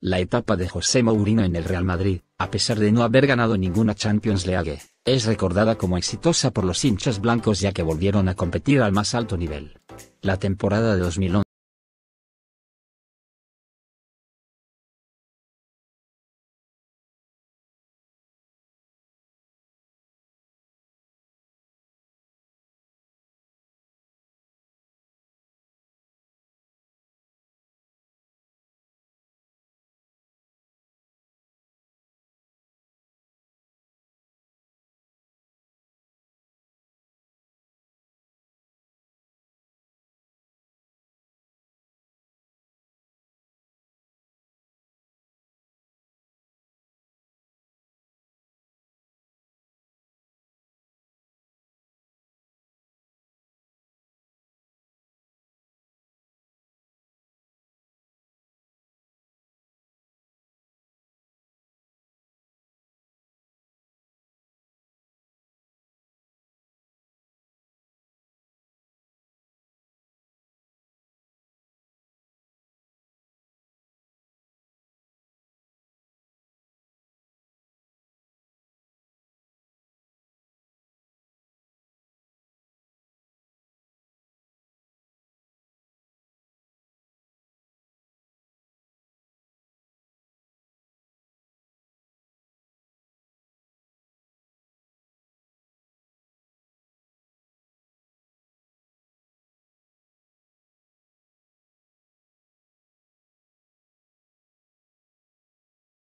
La etapa de José Mourinho en el Real Madrid, a pesar de no haber ganado ninguna Champions League, es recordada como exitosa por los hinchas blancos ya que volvieron a competir al más alto nivel. La temporada de 2011